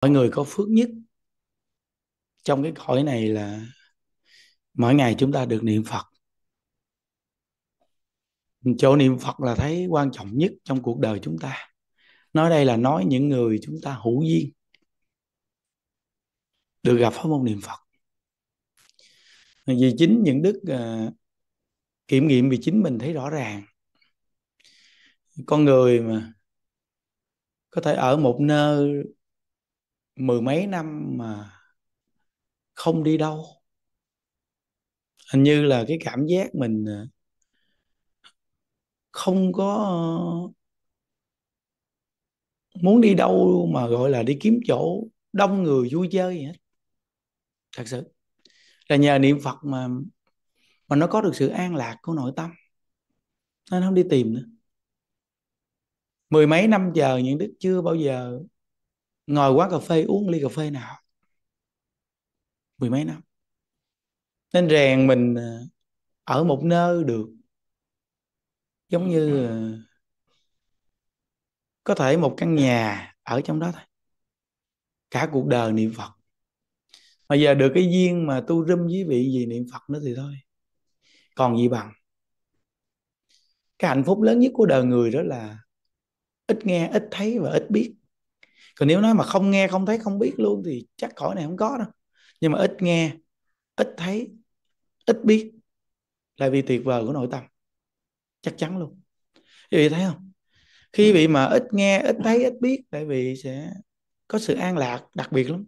mọi người có phước nhất trong cái cõi này là mỗi ngày chúng ta được niệm phật chỗ niệm phật là thấy quan trọng nhất trong cuộc đời chúng ta nói đây là nói những người chúng ta hữu duyên được gặp pháp môn niệm phật vì chính những đức uh, kiểm nghiệm vì chính mình thấy rõ ràng con người mà có thể ở một nơi mười mấy năm mà không đi đâu hình như là cái cảm giác mình à, không có muốn đi đâu mà gọi là đi kiếm chỗ đông người vui chơi vậy hết thật sự là nhờ niệm phật mà mà nó có được sự an lạc của nội tâm nên không đi tìm nữa mười mấy năm giờ những đức chưa bao giờ ngồi quán cà phê uống ly cà phê nào mười mấy năm nên rèn mình à, ở một nơi được giống như à, có thể một căn nhà ở trong đó thôi cả cuộc đời niệm phật mà giờ được cái duyên mà tu râm với vị gì niệm phật nữa thì thôi còn gì bằng cái hạnh phúc lớn nhất của đời người đó là ít nghe ít thấy và ít biết còn nếu nói mà không nghe không thấy không biết luôn thì chắc cõi này không có đâu nhưng mà ít nghe ít thấy ít biết là vì tuyệt vời của nội tâm chắc chắn luôn quý vị thấy không khi ừ. vị mà ít nghe ít thấy ít biết tại vì sẽ có sự an lạc đặc biệt lắm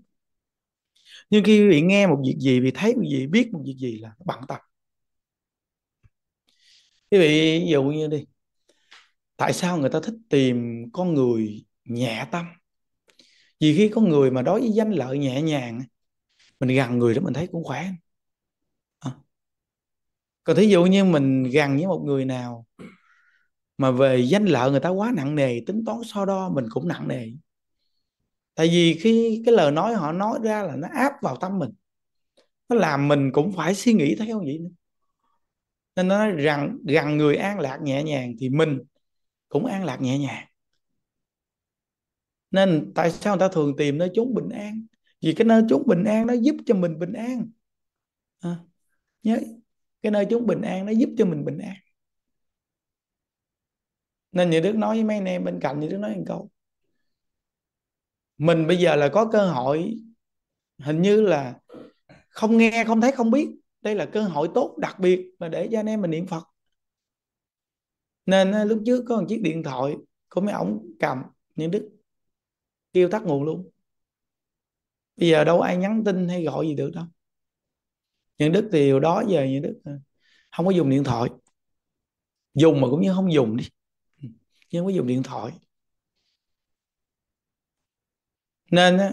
nhưng khi bị nghe một việc gì bị thấy một gì biết một việc gì là bận tâm quý vị ví dụ như đi tại sao người ta thích tìm con người nhẹ tâm vì khi có người mà đối với danh lợi nhẹ nhàng mình gần người đó mình thấy cũng khỏe à. còn thí dụ như mình gần với một người nào mà về danh lợi người ta quá nặng nề tính toán so đo mình cũng nặng nề tại vì khi cái lời nói họ nói ra là nó áp vào tâm mình nó làm mình cũng phải suy nghĩ theo vậy nữa nên nó nói rằng gần người an lạc nhẹ nhàng thì mình cũng an lạc nhẹ nhàng nên tại sao người ta thường tìm nơi chốn bình an vì cái nơi chốn bình an nó giúp cho mình bình an à, nhớ cái nơi chốn bình an nó giúp cho mình bình an nên như đức nói với mấy anh em bên cạnh như đức nói một câu mình bây giờ là có cơ hội hình như là không nghe không thấy không biết đây là cơ hội tốt đặc biệt mà để cho anh em mình niệm phật nên à, lúc trước có một chiếc điện thoại của mấy ổng cầm những đức kêu tắt nguồn luôn bây giờ đâu ai nhắn tin hay gọi gì được đâu những đức thì đó giờ những đức ờ, không có dùng điện thoại dùng mà cũng như không dùng đi ừ, nhưng không có dùng điện thoại nên á,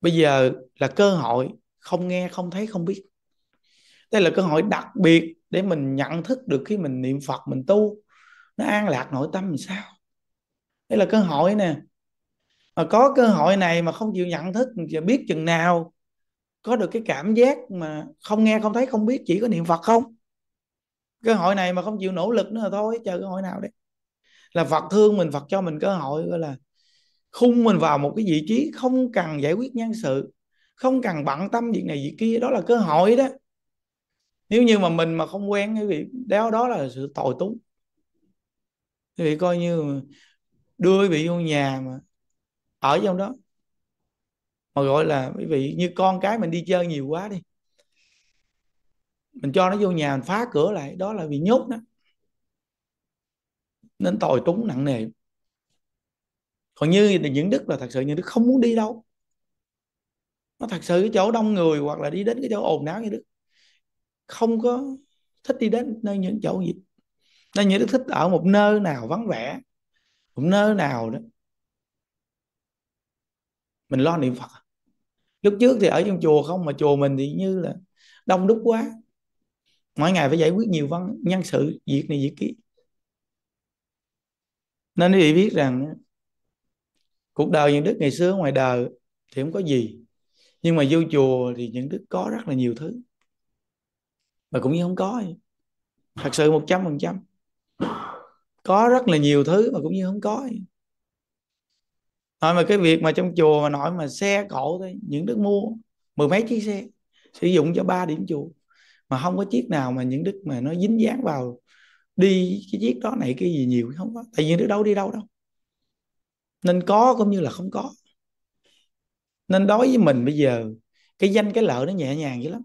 bây giờ là cơ hội không nghe không thấy không biết đây là cơ hội đặc biệt để mình nhận thức được khi mình niệm phật mình tu nó an lạc nội tâm làm sao đây là cơ hội nè mà có cơ hội này mà không chịu nhận thức và biết chừng nào có được cái cảm giác mà không nghe không thấy không biết chỉ có niệm phật không cơ hội này mà không chịu nỗ lực nữa thôi chờ cơ hội nào đấy là phật thương mình phật cho mình cơ hội gọi là khung mình vào một cái vị trí không cần giải quyết nhân sự không cần bận tâm việc này việc kia đó là cơ hội đó nếu như mà mình mà không quen cái vị đó đó là sự tội túng thì coi như đưa bị vô nhà mà ở trong đó mà gọi là quý vị như con cái mình đi chơi nhiều quá đi mình cho nó vô nhà mình phá cửa lại đó là bị nhốt đó nên tội túng nặng nề còn như những đức là thật sự những đức không muốn đi đâu nó thật sự cái chỗ đông người hoặc là đi đến cái chỗ ồn ào như đức không có thích đi đến nơi những chỗ gì nên những đức thích ở một nơi nào vắng vẻ một nơi nào đó mình lo niệm phật à? lúc trước thì ở trong chùa không mà chùa mình thì như là đông đúc quá mỗi ngày phải giải quyết nhiều văn nhân sự việc này việc kia nên quý vị biết rằng cuộc đời những đức ngày xưa ngoài đời thì không có gì nhưng mà vô chùa thì những đức có rất là nhiều thứ mà cũng như không có thật sự một trăm phần trăm có rất là nhiều thứ mà cũng như không có nói mà cái việc mà trong chùa mà nói mà xe cổ thôi những đức mua mười mấy chiếc xe sử dụng cho ba điểm chùa mà không có chiếc nào mà những đức mà nó dính dáng vào đi cái chiếc đó này cái gì nhiều không có tại vì đức đâu đi đâu đâu nên có cũng như là không có nên đối với mình bây giờ cái danh cái lợi nó nhẹ nhàng dữ lắm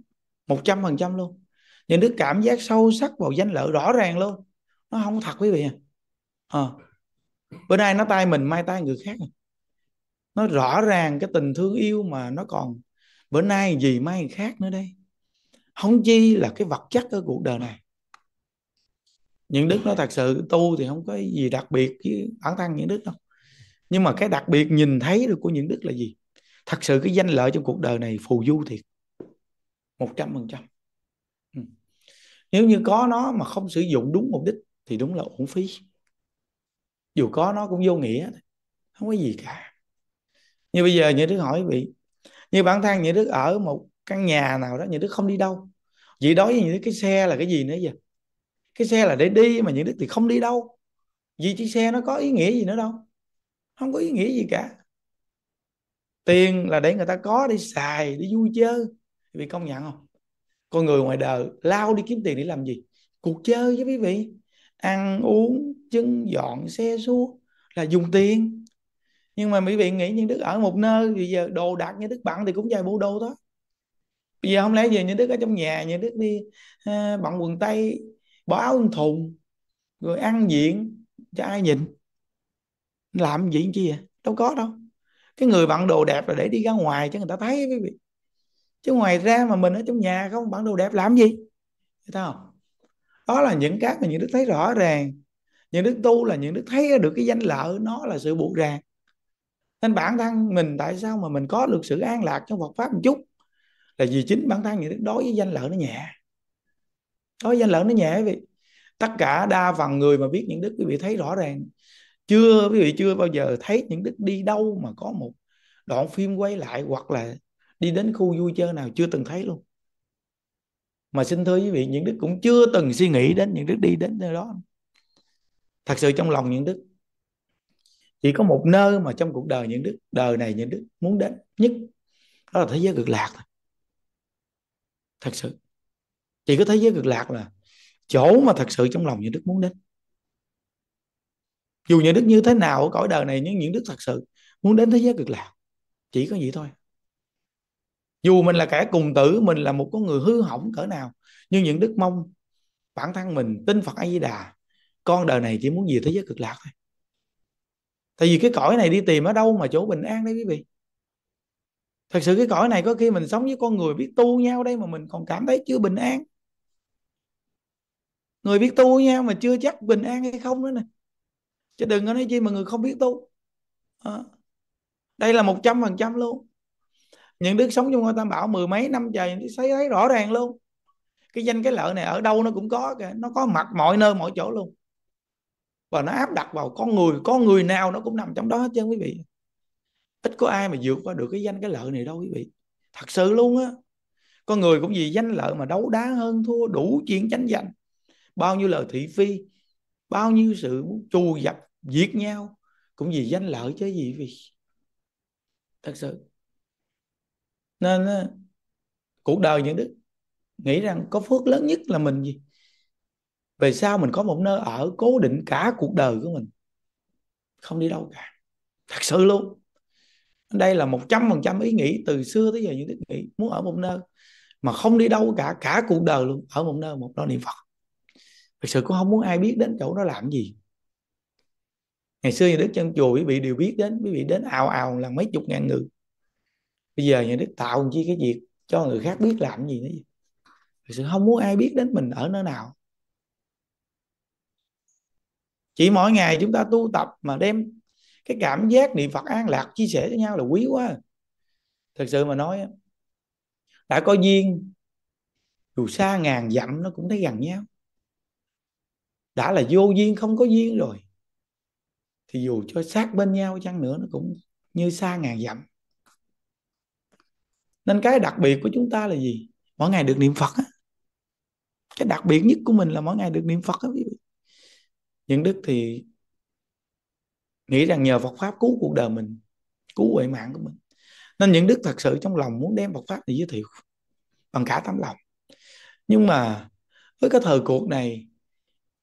một trăm phần trăm luôn những đức cảm giác sâu sắc vào danh lợi rõ ràng luôn nó không thật quý vị à, à. bữa nay nó tay mình mai tay người khác à nó rõ ràng cái tình thương yêu mà nó còn bữa nay gì mai khác nữa đây không chi là cái vật chất ở cuộc đời này những đức nó thật sự tu thì không có gì đặc biệt với bản thân những đức đâu nhưng mà cái đặc biệt nhìn thấy được của những đức là gì thật sự cái danh lợi trong cuộc đời này phù du thiệt một trăm phần trăm ừ. nếu như có nó mà không sử dụng đúng mục đích thì đúng là uổng phí dù có nó cũng vô nghĩa không có gì cả như bây giờ như đức hỏi vị như bản thân như đứa ở một căn nhà nào đó như đứa không đi đâu vậy đối với như đức cái xe là cái gì nữa vậy cái xe là để đi mà những đứa thì không đi đâu vì chiếc xe nó có ý nghĩa gì nữa đâu không có ý nghĩa gì cả tiền là để người ta có để xài để vui chơi vì công nhận không con người ngoài đời lao đi kiếm tiền để làm gì cuộc chơi với quý vị ăn uống chân dọn xe xua là dùng tiền nhưng mà quý vị nghĩ như đức ở một nơi bây giờ đồ đạc như đức bận thì cũng vài bộ đồ thôi bây giờ không lẽ giờ như đức ở trong nhà như đức đi à, bận quần tây bỏ áo thùng rồi ăn diện cho ai nhìn làm diện chi vậy đâu có đâu cái người bận đồ đẹp là để đi ra ngoài cho người ta thấy quý vị chứ ngoài ra mà mình ở trong nhà không bận đồ đẹp làm gì thấy không đó là những cái mà những đức thấy rõ ràng những đức tu là những đức thấy được cái danh lợi nó là sự buộc ràng nên bản thân mình tại sao mà mình có được sự an lạc trong Phật pháp một chút là vì chính bản thân những đối với danh lợi nó nhẹ đối với danh lợi nó nhẹ vì tất cả đa phần người mà biết những đức quý vị thấy rõ ràng chưa quý vị chưa bao giờ thấy những đức đi đâu mà có một đoạn phim quay lại hoặc là đi đến khu vui chơi nào chưa từng thấy luôn mà xin thưa quý vị những đức cũng chưa từng suy nghĩ đến những đức đi đến nơi đó thật sự trong lòng những đức chỉ có một nơi mà trong cuộc đời những đức đời này những đức muốn đến nhất đó là thế giới cực lạc thôi thật sự chỉ có thế giới cực lạc là chỗ mà thật sự trong lòng những đức muốn đến dù những đức như thế nào ở cõi đời này nhưng những đức thật sự muốn đến thế giới cực lạc chỉ có vậy thôi dù mình là kẻ cùng tử mình là một con người hư hỏng cỡ nào nhưng những đức mong bản thân mình tin phật a di đà con đời này chỉ muốn về thế giới cực lạc thôi tại vì cái cõi này đi tìm ở đâu mà chỗ bình an đấy quý vị thật sự cái cõi này có khi mình sống với con người biết tu nhau đây mà mình còn cảm thấy chưa bình an người biết tu nhau mà chưa chắc bình an hay không nữa nè chứ đừng có nói chi mà người không biết tu à. đây là một trăm phần trăm luôn những đức sống trong ngôi tam bảo mười mấy năm trời thì thấy thấy rõ ràng luôn cái danh cái lợi này ở đâu nó cũng có kìa nó có mặt mọi nơi mọi chỗ luôn và nó áp đặt vào con người con người nào nó cũng nằm trong đó hết, chứ quý vị ít có ai mà vượt qua được cái danh cái lợi này đâu quý vị thật sự luôn á con người cũng vì danh lợi mà đấu đá hơn thua đủ chuyện tranh giành bao nhiêu lời thị phi bao nhiêu sự muốn trù dập giết nhau cũng vì danh lợi chứ gì vì thật sự nên cuộc đời những đức nghĩ rằng có phước lớn nhất là mình gì về sau mình có một nơi ở cố định cả cuộc đời của mình không đi đâu cả thật sự luôn đây là một trăm phần trăm ý nghĩ từ xưa tới giờ những ý nghĩ muốn ở một nơi mà không đi đâu cả cả cuộc đời luôn ở một nơi một nơi niệm phật thật sự cũng không muốn ai biết đến chỗ đó làm gì ngày xưa nhà đức chân chùa quý vị đều biết đến quý vị đến ào ào là mấy chục ngàn người bây giờ nhà đức tạo chi cái việc cho người khác biết làm gì nữa thật sự không muốn ai biết đến mình ở nơi nào chỉ mỗi ngày chúng ta tu tập mà đem cái cảm giác niệm phật an lạc chia sẻ với nhau là quý quá thật sự mà nói đã có duyên dù xa ngàn dặm nó cũng thấy gần nhau đã là vô duyên không có duyên rồi thì dù cho sát bên nhau chăng nữa nó cũng như xa ngàn dặm nên cái đặc biệt của chúng ta là gì mỗi ngày được niệm phật á cái đặc biệt nhất của mình là mỗi ngày được niệm phật á quý vị những đức thì nghĩ rằng nhờ Phật pháp cứu cuộc đời mình cứu huệ mạng của mình nên những đức thật sự trong lòng muốn đem Phật pháp để giới thiệu bằng cả tấm lòng nhưng mà với cái thời cuộc này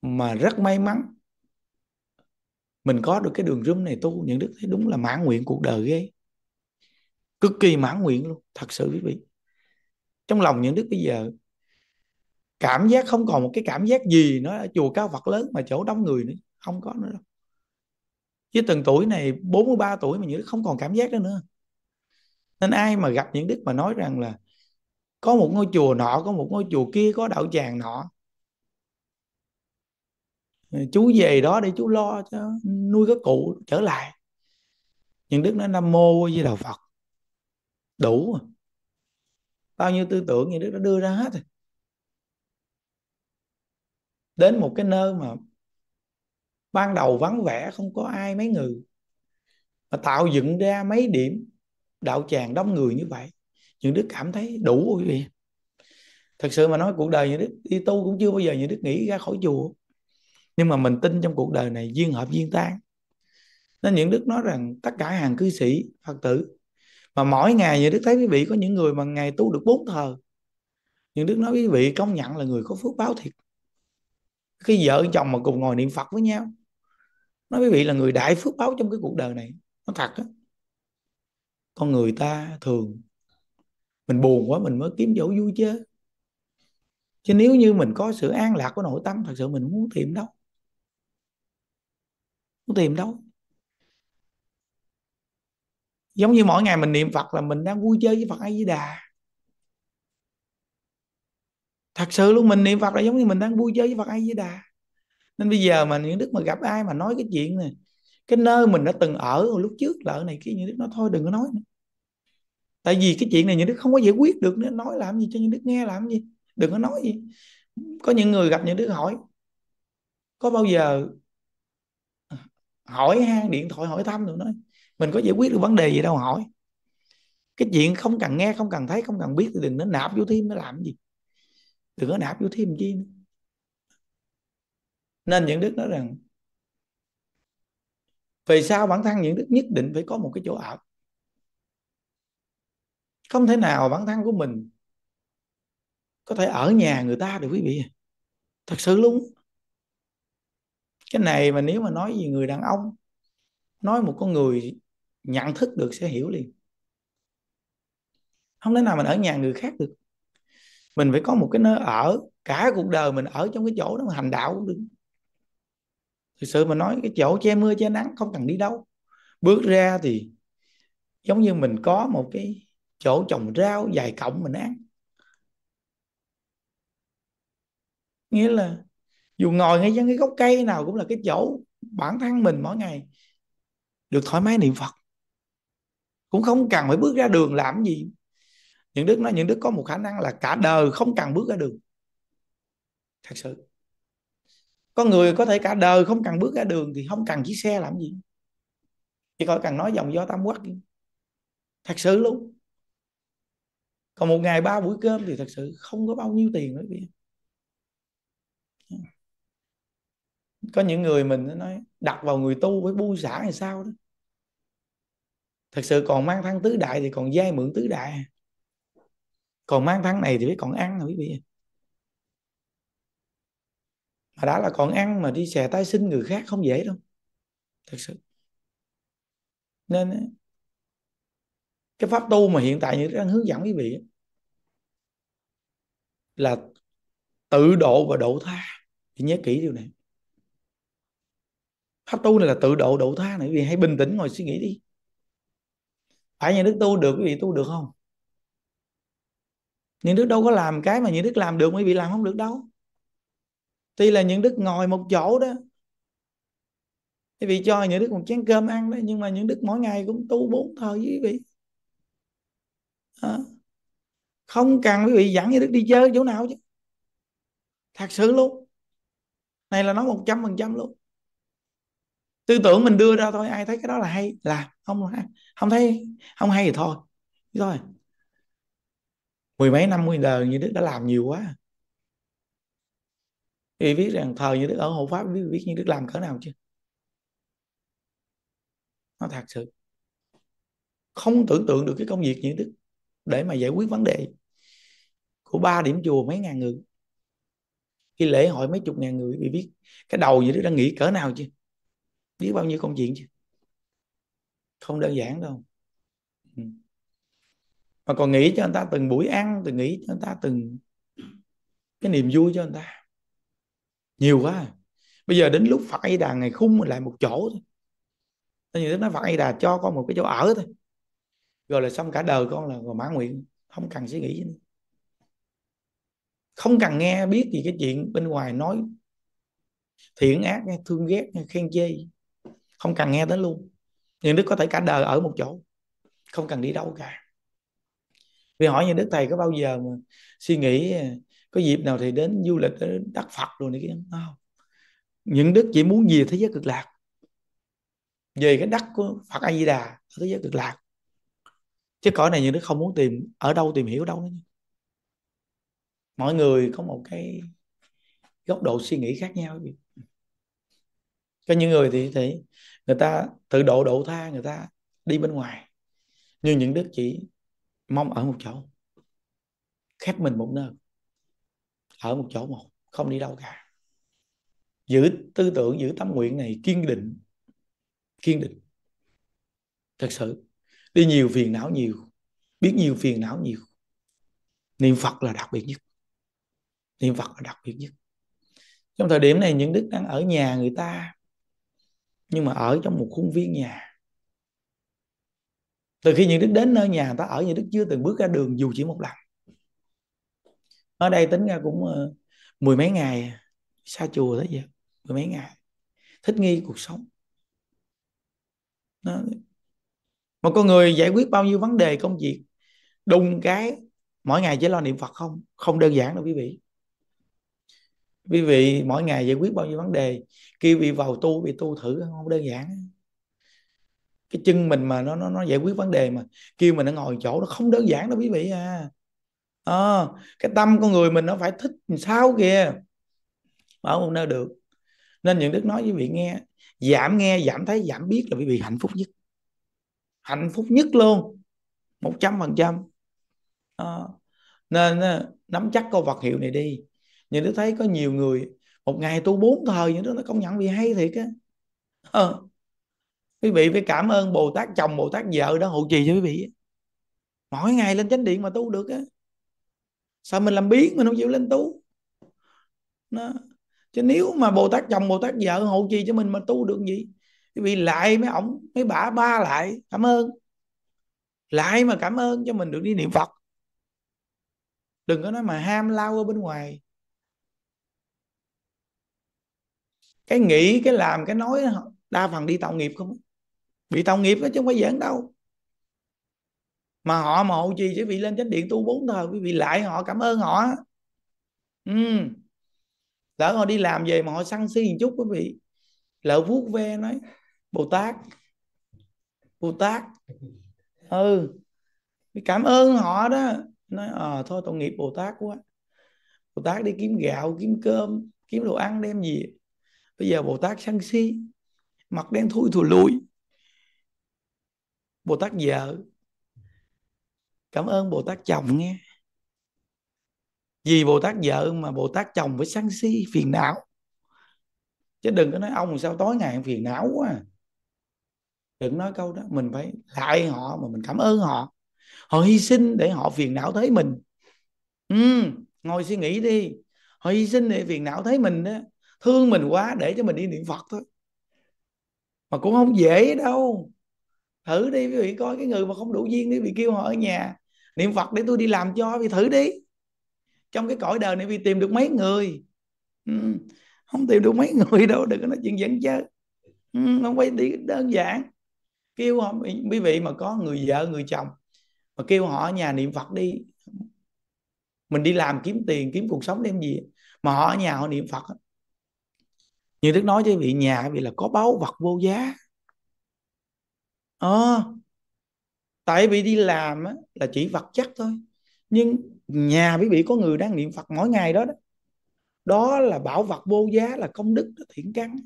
mà rất may mắn mình có được cái đường rung này tu những đức thấy đúng là mãn nguyện cuộc đời ghê cực kỳ mãn nguyện luôn thật sự quý vị trong lòng những đức bây giờ cảm giác không còn một cái cảm giác gì nó chùa cao Phật lớn mà chỗ đông người nữa không có nữa đâu chứ từng tuổi này 43 tuổi mà những không còn cảm giác đó nữa nên ai mà gặp những đức mà nói rằng là có một ngôi chùa nọ có một ngôi chùa kia có đạo tràng nọ chú về đó để chú lo cho nuôi các cụ trở lại nhưng đức nói nam mô với đạo phật đủ bao nhiêu tư tưởng như đức đã đưa ra hết rồi đến một cái nơi mà ban đầu vắng vẻ không có ai mấy người mà tạo dựng ra mấy điểm đạo tràng đông người như vậy những đức cảm thấy đủ quý vị thật sự mà nói cuộc đời những đức đi tu cũng chưa bao giờ những đức nghĩ ra khỏi chùa nhưng mà mình tin trong cuộc đời này duyên hợp duyên tan nên những đức nói rằng tất cả hàng cư sĩ phật tử mà mỗi ngày những đức thấy quý vị có những người mà ngày tu được bốn thờ những đức nói quý vị công nhận là người có phước báo thiệt khi vợ chồng mà cùng ngồi niệm phật với nhau nói quý vị là người đại phước báo trong cái cuộc đời này nó thật á con người ta thường mình buồn quá mình mới kiếm chỗ vui chứ chứ nếu như mình có sự an lạc của nội tâm thật sự mình muốn tìm đâu muốn tìm đâu giống như mỗi ngày mình niệm phật là mình đang vui chơi với phật a di đà thật sự luôn mình niệm phật là giống như mình đang vui chơi với phật ai với đà nên bây giờ mà những đức mà gặp ai mà nói cái chuyện này cái nơi mình đã từng ở lúc trước là ở này kia những đức nói thôi đừng có nói nữa tại vì cái chuyện này những đức không có giải quyết được nữa nói làm gì cho những đức nghe làm gì đừng có nói gì có những người gặp những đức hỏi có bao giờ hỏi ha điện thoại hỏi thăm rồi nói mình có giải quyết được vấn đề gì đâu hỏi cái chuyện không cần nghe không cần thấy không cần biết thì đừng nó nạp vô thêm nó làm gì đừng có nạp vô thêm chi nữa. nên những đức nói rằng vì sao bản thân những đức nhất định phải có một cái chỗ ở không thể nào bản thân của mình có thể ở nhà người ta được quý vị thật sự luôn cái này mà nếu mà nói gì người đàn ông nói một con người nhận thức được sẽ hiểu liền không thể nào mình ở nhà người khác được mình phải có một cái nơi ở cả cuộc đời mình ở trong cái chỗ đó hành đạo cũng được thực sự mà nói cái chỗ che mưa che nắng không cần đi đâu bước ra thì giống như mình có một cái chỗ trồng rau dài cổng mình ăn nghĩa là dù ngồi ngay trong cái gốc cây nào cũng là cái chỗ bản thân mình mỗi ngày được thoải mái niệm phật cũng không cần phải bước ra đường làm gì những đức nói những đức có một khả năng là cả đời không cần bước ra đường thật sự có người có thể cả đời không cần bước ra đường thì không cần chiếc xe làm gì chỉ khỏi cần nói dòng do tam quốc quắc thật sự luôn còn một ngày ba buổi cơm thì thật sự không có bao nhiêu tiền nữa có những người mình nói đặt vào người tu với bu xả hay sao đó thật sự còn mang thân tứ đại thì còn dai mượn tứ đại còn mang tháng này thì biết còn ăn rồi quý vị mà đã là còn ăn mà đi xè tái sinh người khác không dễ đâu thật sự nên cái pháp tu mà hiện tại như đang hướng dẫn quý vị là tự độ và độ tha thì nhớ kỹ điều này pháp tu này là tự độ độ tha này vì hãy bình tĩnh ngồi suy nghĩ đi phải nhà đức tu được quý vị tu được không những đức đâu có làm cái mà những đức làm được mới bị làm không được đâu tuy là những đức ngồi một chỗ đó quý vị cho những đức một chén cơm ăn đấy nhưng mà những đức mỗi ngày cũng tu bốn thời với vị không cần quý vị dẫn những đức đi chơi chỗ nào chứ thật sự luôn này là nói một trăm phần trăm luôn tư tưởng mình đưa ra thôi ai thấy cái đó là hay làm không không thấy không hay thì thôi thôi mười mấy năm mươi đời như đức đã làm nhiều quá thì biết rằng thờ như đức ở hộ pháp biết, biết như đức làm cỡ nào chưa nó thật sự không tưởng tượng được cái công việc như đức để mà giải quyết vấn đề của ba điểm chùa mấy ngàn người khi lễ hội mấy chục ngàn người bị biết cái đầu như đức đang nghĩ cỡ nào chưa biết bao nhiêu công chuyện chưa không đơn giản đâu mà còn nghĩ cho người ta từng buổi ăn từng nghĩ cho người ta từng cái niềm vui cho người ta nhiều quá à. bây giờ đến lúc phải đà ngày khung mình lại một chỗ thôi nhiều lúc nó phải đà cho con một cái chỗ ở thôi rồi là xong cả đời con là rồi mãn nguyện không cần suy nghĩ nữa. không cần nghe biết gì cái chuyện bên ngoài nói thiện ác nghe thương ghét nghe khen chê không cần nghe đến luôn nhưng đức có thể cả đời ở một chỗ không cần đi đâu cả vì hỏi như đức thầy có bao giờ mà suy nghĩ à, có dịp nào thì đến du lịch đến đắc phật rồi này kia không những đức chỉ muốn về thế giới cực lạc về cái đất của phật a di đà thế giới cực lạc chứ cõi này những đức không muốn tìm ở đâu tìm hiểu đâu nữa mọi người có một cái góc độ suy nghĩ khác nhau có những người thì thì người ta tự độ độ tha người ta đi bên ngoài nhưng những đức chỉ mong ở một chỗ khép mình một nơi ở một chỗ một không đi đâu cả giữ tư tưởng giữ tâm nguyện này kiên định kiên định thật sự đi nhiều phiền não nhiều biết nhiều phiền não nhiều niệm phật là đặc biệt nhất niệm phật là đặc biệt nhất trong thời điểm này những đức đang ở nhà người ta nhưng mà ở trong một khuôn viên nhà từ khi những đức đến nơi nhà ta ở những đức chưa từng bước ra đường dù chỉ một lần ở đây tính ra cũng uh, mười mấy ngày xa chùa tới giờ mười mấy ngày thích nghi cuộc sống Đó. một con người giải quyết bao nhiêu vấn đề công việc đùng cái mỗi ngày chỉ lo niệm phật không không đơn giản đâu quý vị quý vị mỗi ngày giải quyết bao nhiêu vấn đề kêu bị vào tu bị tu thử không đơn giản cái chân mình mà nó nó nó giải quyết vấn đề mà kêu mình nó ngồi chỗ nó không đơn giản đâu quý vị à, à cái tâm con người mình nó phải thích sao kìa mà không nơi được nên những đức nói với vị nghe giảm nghe giảm thấy giảm biết là quý vị hạnh phúc nhất hạnh phúc nhất luôn một trăm phần trăm ờ, nên ờ, nắm chắc câu vật hiệu này đi những đứa thấy có nhiều người một ngày tu bốn thời những đứa nó công nhận vì hay thiệt á quý vị phải cảm ơn bồ tát chồng bồ tát vợ đó hộ trì cho quý vị mỗi ngày lên chánh điện mà tu được á sao mình làm biến mình không chịu lên tu nó chứ nếu mà bồ tát chồng bồ tát vợ hộ trì cho mình mà tu được gì quý vị lại mấy ổng mấy bả ba lại cảm ơn lại mà cảm ơn cho mình được đi niệm phật đừng có nói mà ham lao ở bên ngoài cái nghĩ cái làm cái nói đa phần đi tạo nghiệp không bị tạo nghiệp đó chứ không phải giỡn đâu mà họ mà hộ trì chứ vị lên chánh điện tu bốn thời quý vị lại họ cảm ơn họ ừ. lỡ họ đi làm về mà họ săn si một chút quý vị lỡ vuốt ve nói bồ tát bồ tát ừ cảm ơn họ đó nói ờ à, thôi tội nghiệp bồ tát quá bồ tát đi kiếm gạo kiếm cơm kiếm đồ ăn đem gì bây giờ bồ tát sân si mặt đen thui thù lùi bồ tát vợ cảm ơn bồ tát chồng nghe vì bồ tát vợ mà bồ tát chồng phải sân si phiền não chứ đừng có nói ông sao tối ngày phiền não quá à. đừng nói câu đó mình phải lại họ mà mình cảm ơn họ họ hy sinh để họ phiền não thấy mình ừ, ngồi suy nghĩ đi họ hy sinh để phiền não thấy mình đó thương mình quá để cho mình đi niệm phật thôi mà cũng không dễ đâu thử đi quý vị coi cái người mà không đủ duyên để bị kêu họ ở nhà niệm phật để tôi đi làm cho vì thử đi trong cái cõi đời này vì tìm được mấy người ừ, không tìm được mấy người đâu đừng có nói chuyện dẫn chơi ừ, không quay đi đơn giản kêu họ quý vị mà có người vợ người chồng mà kêu họ ở nhà niệm phật đi mình đi làm kiếm tiền kiếm cuộc sống đem gì mà họ ở nhà họ niệm phật như đức nói với vị nhà vì là có báu vật vô giá à, tại vì đi làm á, là chỉ vật chất thôi nhưng nhà quý vị có người đang niệm Phật mỗi ngày đó đó đó là bảo vật vô giá là công đức đó, thiện căn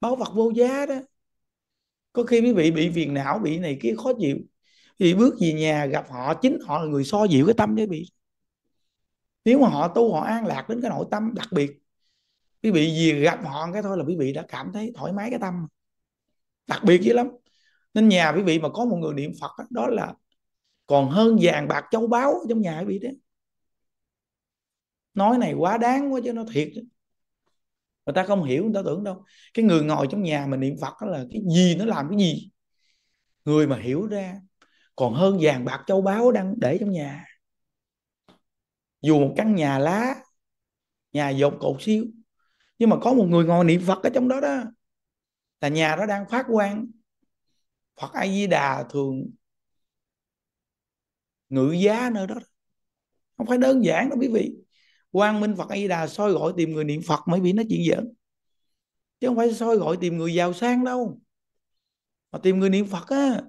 bảo vật vô giá đó có khi quý vị bị phiền não bị này kia khó chịu thì bước về nhà gặp họ chính họ là người so dịu cái tâm đấy bị nếu mà họ tu họ an lạc đến cái nội tâm đặc biệt quý vị gì gặp họ cái thôi là quý vị đã cảm thấy thoải mái cái tâm đặc biệt dữ lắm nên nhà quý vị mà có một người niệm phật đó, đó là còn hơn vàng bạc châu báu trong nhà quý vị đấy nói này quá đáng quá chứ nó thiệt đó. người ta không hiểu người ta tưởng đâu cái người ngồi trong nhà mà niệm phật đó là cái gì nó làm cái gì người mà hiểu ra còn hơn vàng bạc châu báu đang để trong nhà dù một căn nhà lá nhà dột cột siêu nhưng mà có một người ngồi niệm phật ở trong đó đó là nhà đó đang phát quang Phật A Di Đà thường ngự giá nơi đó không phải đơn giản đâu quý vị quang minh Phật A Di Đà soi gọi tìm người niệm Phật mới bị nói chuyện giỡn chứ không phải soi gọi tìm người giàu sang đâu mà tìm người niệm Phật á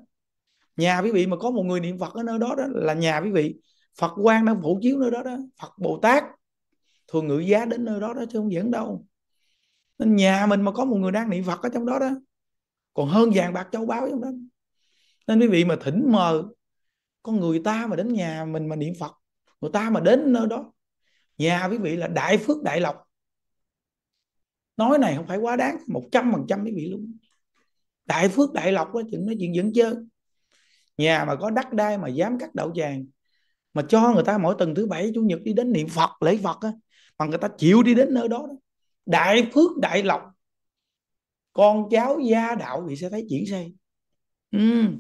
nhà quý vị mà có một người niệm Phật ở nơi đó đó là nhà quý vị Phật quan đang phổ chiếu nơi đó đó Phật Bồ Tát thường ngự giá đến nơi đó đó chứ không giỡn đâu nên nhà mình mà có một người đang niệm Phật ở trong đó đó còn hơn vàng bạc châu báu trong đó nên quý vị mà thỉnh mờ con người ta mà đến nhà mình mà niệm phật người ta mà đến nơi đó nhà quý vị là đại phước đại lộc nói này không phải quá đáng một trăm phần trăm quý vị luôn đại phước đại lộc đó chuyện nói chuyện vẫn chơi nhà mà có đất đai mà dám cắt đậu vàng mà cho người ta mỗi tuần thứ bảy chủ nhật đi đến niệm phật lễ phật á mà người ta chịu đi đến nơi đó, đó. đại phước đại lộc con cháu gia đạo vị sẽ thấy chuyển xây uhm. Ừ.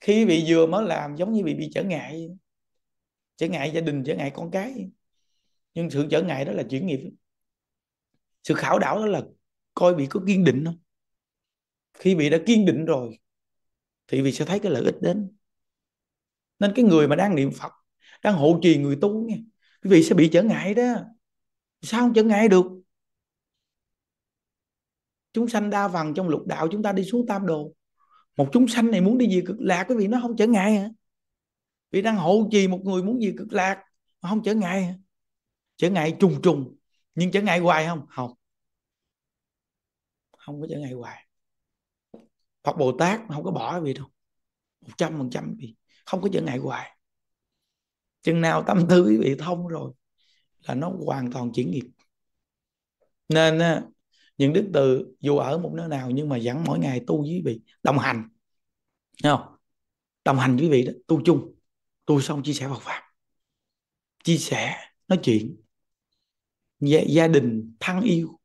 khi vị vừa mới làm giống như bị bị trở ngại trở ngại gia đình trở ngại con cái nhưng sự trở ngại đó là chuyển nghiệp sự khảo đảo đó là coi bị có kiên định không khi bị đã kiên định rồi thì vị sẽ thấy cái lợi ích đến nên cái người mà đang niệm phật đang hộ trì người tu nha quý vị sẽ bị trở ngại đó sao không trở ngại được chúng sanh đa vần trong lục đạo chúng ta đi xuống tam đồ một chúng sanh này muốn đi về cực lạc quý vị nó không trở ngại hả vì đang hộ trì một người muốn về cực lạc mà không trở ngại hả? trở ngại trùng trùng nhưng trở ngại hoài không không không có trở ngại hoài Phật Bồ Tát không có bỏ vị đâu một trăm phần trăm vì không có trở ngại hoài chừng nào tâm tư quý vị thông rồi là nó hoàn toàn chuyển nghiệp nên những đức từ dù ở một nơi nào nhưng mà vẫn mỗi ngày tu với quý vị đồng hành Thấy không đồng hành với quý vị đó tu chung tu xong chia sẻ Phật pháp chia sẻ nói chuyện gia, gia đình thân yêu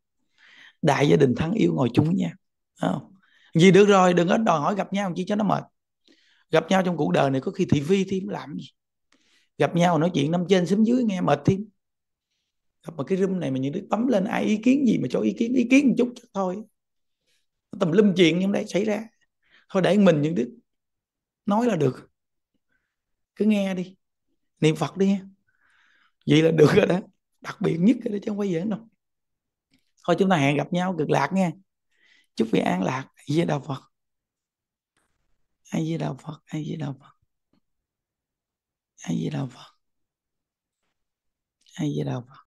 đại gia đình thân yêu ngồi chung với nhau không? vì được rồi đừng có đòi hỏi gặp nhau chỉ cho nó mệt gặp nhau trong cuộc đời này có khi thị phi thêm làm gì gặp nhau nói chuyện năm trên xóm dưới nghe mệt thêm gặp một cái room này mà những đứa bấm lên ai ý kiến gì mà cho ý kiến ý kiến một chút thôi tầm lum chuyện như đấy xảy ra thôi để mình những đứa nói là được cứ nghe đi niệm phật đi vậy là được rồi đó đặc biệt nhất rồi đó chứ không phải dễ đâu thôi chúng ta hẹn gặp nhau cực lạc nha chúc vị an lạc ai với đạo phật ai với đạo phật ai với đạo phật ai với đạo phật ai với đạo phật